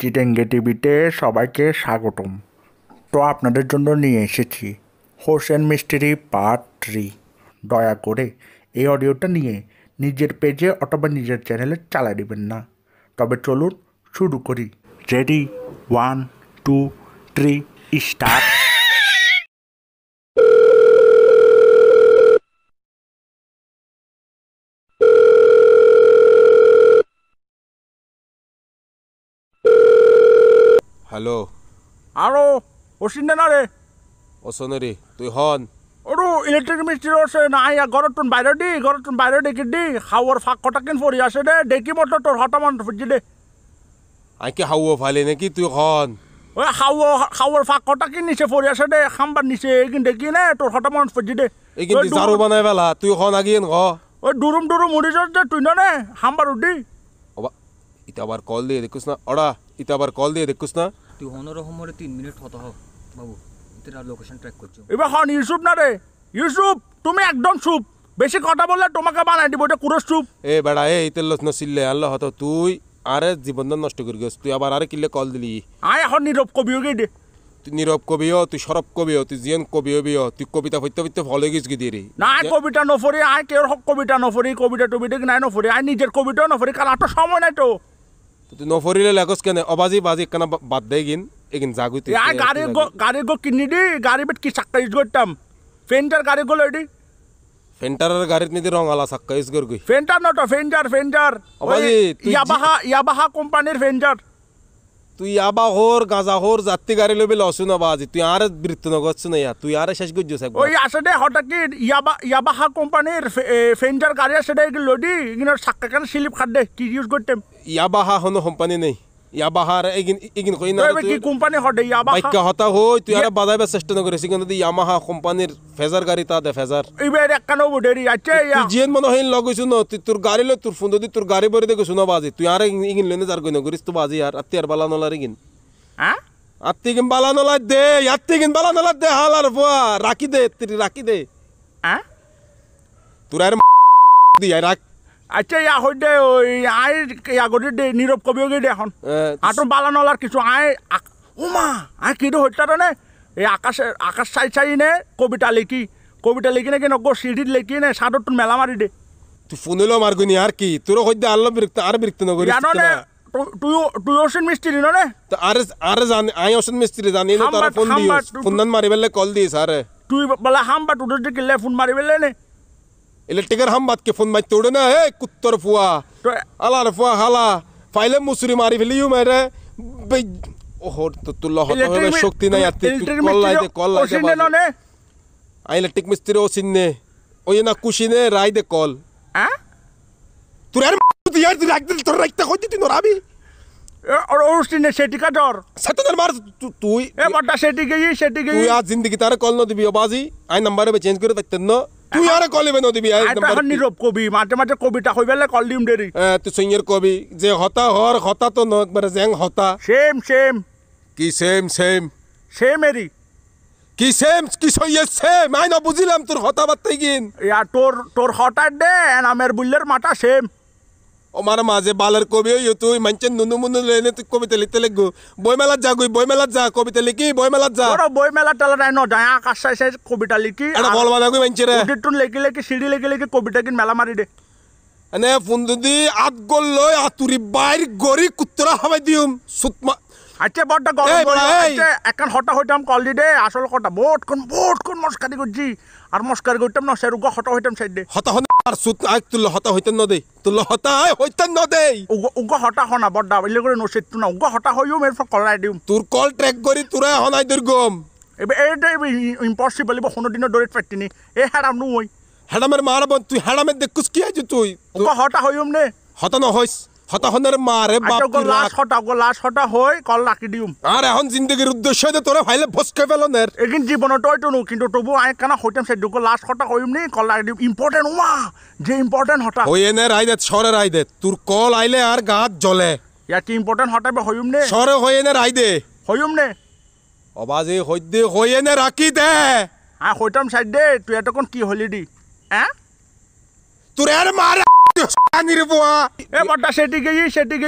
চিটেঙ্গে টিভিতে সবাইকে স্বাগতম তো আপনাদের জন্য নিয়ে এসেছি হোসেন মিস্ট্রি পার্ট থ্রি দয়া করে এই অডিওটা নিয়ে নিজের পেজে অথবা নিজের চ্যানেলে চালা দেবেন না তবে চলুন শুরু করি ready one two three start hello আরো ওসিন না রে ওসনেরি তুই হন ওরু ইলেকট্রিক মিস্ত্রি আছে না আইয়া গরটন বাইরে দি গরটন বাইরে দি কি দি হাওয়ার কটা কটাকিন পড়ি আসে দে ডেকি মতো তোর হটামান ফুজি দে আই কি হাওয়া ফালে নাকি তুই হন ওই হাওয়া হাওয়ার কটা কটাকিন নিচে পড়ি আসে দে খাম্বার নিচে এগিন দেখি না তোর হটামান ফুজি দে এগিন কিন্তু জারু বানাই বেলা তুই হন আগিন হ ও ডুরুম ডুরুম উড়ি যাস তুই না নে হাম্বার উডি ওবা ইতা আবার কল দিয়ে দেখুস না অড়া ইতা আবার কল দিয়ে দেখুস না তুই হনরে হমরে তিন মিনিট হত হ বাবু তোরা লোকেশন ট্র্যাক করছো এবার হন ইউসুফ না রে ইউসুফ তুমি একদম চুপ বেশি কথা বললে তোমাকে বানাই দিব এটা কুরস চুপ এ বেড়া এ ইতে লস নসিল্লে আল্লাহ হতো তুই আরে জীবনটা নষ্ট করে গেছ তুই আবার আরে কিলে কল দিলি আয় এখন নীরব কবি হয়ে দে তুই নীরব কবিও তুই সরব কবিও তুই জিয়ান কবি হবিও তুই কবিতা ফইতে ফইতে ফলে গেছ গি দিয়ে না কবিতা নফরি আয় কেউ কবিতা নফরি কবিতা টবিটা নাই নফরি আয় নিজের কবিতাও নফরি কাল আর সময় নাই তো তুই নফরিলে লাগস কেনে অবাজি বাজি কেন বাদ দেয় গিন এগিন জাগুই তুই গাড়ি গাড়ি গো কিনি দি গাড়ি বেট কি চাক্কা ইউজ করতাম ফেন্টার গাড়ি গো লইডি ফেন্টারের গাড়িত নিদি রং আলা চাক্কা ইউজ করগুই ফেন্টার নট ফেন্টার ফেন্টার অবাজি ইয়াবাহা ইয়াবাহা কোম্পানির ফেন্টার তুই আবা হোর গাঁজা হোর যাত্রী গাড়ি লবি লসু না বাজি তুই আর বৃত্ত নগচ্ছ না ইয়া তুই আর শেষ করছো ওই দে হঠাৎ কি ইয়াবা ইয়াবাহা কোম্পানির ফেঞ্জার গাড়ি আছে এটা লডি ইগনোর সাক্কা কেন স্লিপ দে কি ইউজ করতে ইয়াবাহা হনো কোম্পানি নেই ইয়াবাহার চেষ্টা না কিন্তু ইয়ামাহা কোম্পানির ফেজার দে ন তুই তোর গাড়ি ল ফোন দি তোর গাড়ি বরে দেখো শুনা বাজি তুই আর ইগিন লেনে যার কই আত্তি আর বালানোলার ইগিন হ্যাঁ আত্তি গিন বালানোলার দে আত্তি গিন বালানোলার দে হালার ফুয়া রাখি দে তুই রাখি দে হ্যাঁ তোর রাখ আচ্ছা ইয়া হইতে ওই আই ইয়া গতি নীরব কবিওগে দে এখন আটো বালা কিছু আই উমা আই কিটো হত্যা নে এই আকাশে আকাশ চাই চাই নে কবিতা লিখি কবিতা লিখি নে কি নগো সিঁড়িত লিখি নে সাদত মেলা মারি দে তুই ফোনেলো নি আর কি তোর হইতে আল্লো বিরক্ত আর বিরক্ত নগরি জানো নে তুই ওষুধ মিস্ত্রি নে আরে আরে জানি আই ওষুধ মিস্ত্রি জানি না তোরা ফোন দিস ফোন মারি বেলে কল দিস আরে তুই বলা হাম বা টুটে গেলে ফোন মারি বেলে নে এলে টেকার হাম বাদকে ফোন মারতে ওড়ে না এ কুত্তর ফুয়া আলার ফুয়া হালা ফাইলে মুসুরি মারি ফেলিও মেরে ওহর তো তুল্লা হত হলে শক্তি নাই আর কল লাইতে কল লাইতে আই ইলেকট্রিক মিস্ত্রি ও সিন্নে ওই না কুশিনে রাই দে কল তোর আর তুই আর রাখতে তোর রাখতে হইতে তুই নরাবি और उस ने सेटी का डर सतन मार तू ए बड्डा सेटी गई सेटी गई तू आज जिंदगी तारे कॉल न दिबी बाजी आई नंबर पे चेंज करे तक तन्नो তুই আরে কলিবে নদিবি আইতাহান নীরব কবি মাঝে মাঝে কবিতা কই বেলে কল দিম দেরি তুই সইয়ের কবি যে হতা হর হতা তো ন একবারে মানে জেং হতা সেম সেম কি সেম সেম সেম এরি কি সেম কি সইয়ে সেম আই না বুঝিলাম তোর হতা বাত্তাই গিন ইয়া তোর তোর হতা দে আমের বুল্লের মাথা সেম আমার মাঝে বালার কবি হইও তুই মানছে নুনু মুনু লেনে তুই কবিতা লিখতে লিখবো বইমেলাত যা গুই বইমেলাত যা কবিতা লিখি বইমেলাত যা বড় বইমেলা টালা নাই ন যায় আকাশ সাইসে কবিতা লিখি এটা বলবা না গুই মানছে রে টুন লেখি লিখি সিঁড়ি লিখি লিখি কবিতা কিন মেলা মারি দে এনে ফোন দি আত গল লই আতুরি বাইর গরি কুত্তরা হাবাই দিউম সুতমা আচ্ছা বড্ড গরম এখন আচ্ছা, হটা হইতাম কল দি দে আসল কথা বহুত কোন বহুত কোন মস্কারি করছি আর মস্কারি করতাম না সেরুগ হঠাৎ হইতাম সাইড দে হঠাৎ হন আর সুত আই তুল হঠাৎ হইতেন ন দে তুল হঠাৎ হইতেন ন দেই উগ হঠাৎ হনা বড্ড বলে করে নসেত না উগ হঠাৎ হইও মের ফ কল দিম তোর কল ট্র্যাক করি তোরা হনাই দুর্গম এবে এটা ইম্পসিবল এবার কোনোদিনও ডোরেট পাইতিনি এ হ্যাডাম নু ওই হ্যাডামের মারবন তুই হেডামের দেখুস কি আছে তুই উগ হঠাৎ হইম নে হঠাৎ ন হইস হতাহনের মারে আচ্ছা, বাপ লাশ হটা গো লাশ হটা হই কল রাখি দিম আর এখন জিন্দগির উদ্দেশ্য যে তোরা ভাইলে ফসকে ফেলনের এগিন জীবন টয় টনু কিন্তু তবু আই কেন হইতাম সে গো লাশ হটা হইম নি কল রাখি দিম ইম্পর্টেন্ট উমা যে ইম্পর্টেন্ট হটা ওই এনে রাইদেত সরে দে তোর কল আইলে আর গাত জ্বলে ইয়া কি ইম্পর্টেন্ট হটাবে হইম নে সরে হই এনে দে হইম নে অবাজে হইদে হই এনে রাখি দে আ হইতাম সাইড দে তুই এতক্ষণ কি হলি দি হ্যাঁ তোর আর মারা পানির বোয়া এ বটা সেটি গেছি সেটি